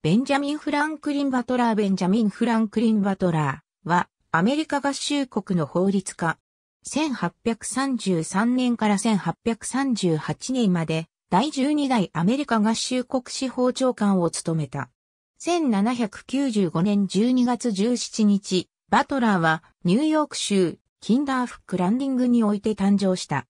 ベンジャミン・フランクリン・バトラーベンジャミン・フランクリン・バトラーは、アメリカ合衆国の法律家。1833年から1838年まで、第12代アメリカ合衆国司法長官を務めた。1795年12月17日、バトラーはニューヨーク州キンダーフックランディングにおいて誕生した。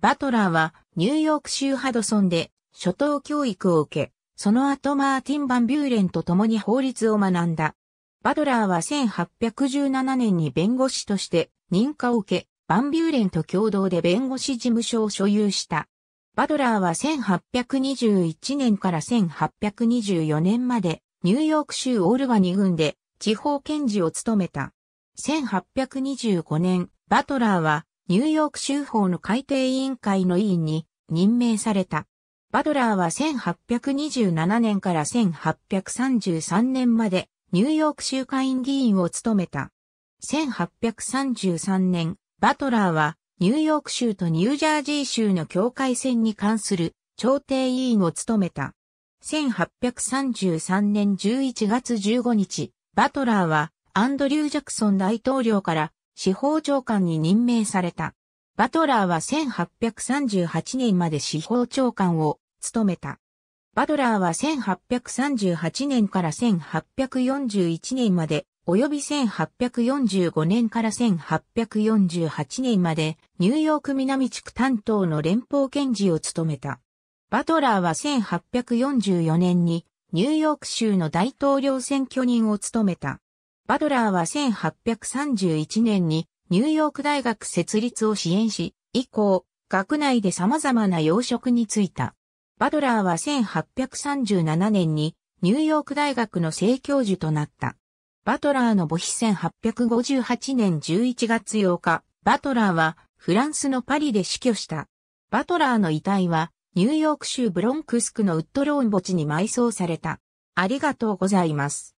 バトラーはニューヨーク州ハドソンで初等教育を受け、その後マーティン・バンビューレンと共に法律を学んだ。バドラーは1817年に弁護士として認可を受け、バンビューレンと共同で弁護士事務所を所有した。バドラーは1821年から1824年までニューヨーク州オールバニ郡で地方検事を務めた。1825年、バトラーはニューヨーク州法の改定委員会の委員に任命された。バトラーは1827年から1833年までニューヨーク州会員議員を務めた。1833年、バトラーはニューヨーク州とニュージャージー州の境界線に関する調停委員を務めた。1833年11月15日、バトラーはアンドリュー・ジャクソン大統領から司法長官に任命された。バトラーは1838年まで司法長官を務めた。バドラーは1838年から1841年まで、および1845年から1848年まで、ニューヨーク南地区担当の連邦検事を務めた。バトラーは1844年に、ニューヨーク州の大統領選挙人を務めた。バドラーは1831年にニューヨーク大学設立を支援し、以降、学内で様々な要職に就いた。バトラーは1837年にニューヨーク大学の正教授となった。バトラーの母碑1858年11月8日、バトラーはフランスのパリで死去した。バトラーの遺体はニューヨーク州ブロンクス区のウッドローン墓地に埋葬された。ありがとうございます。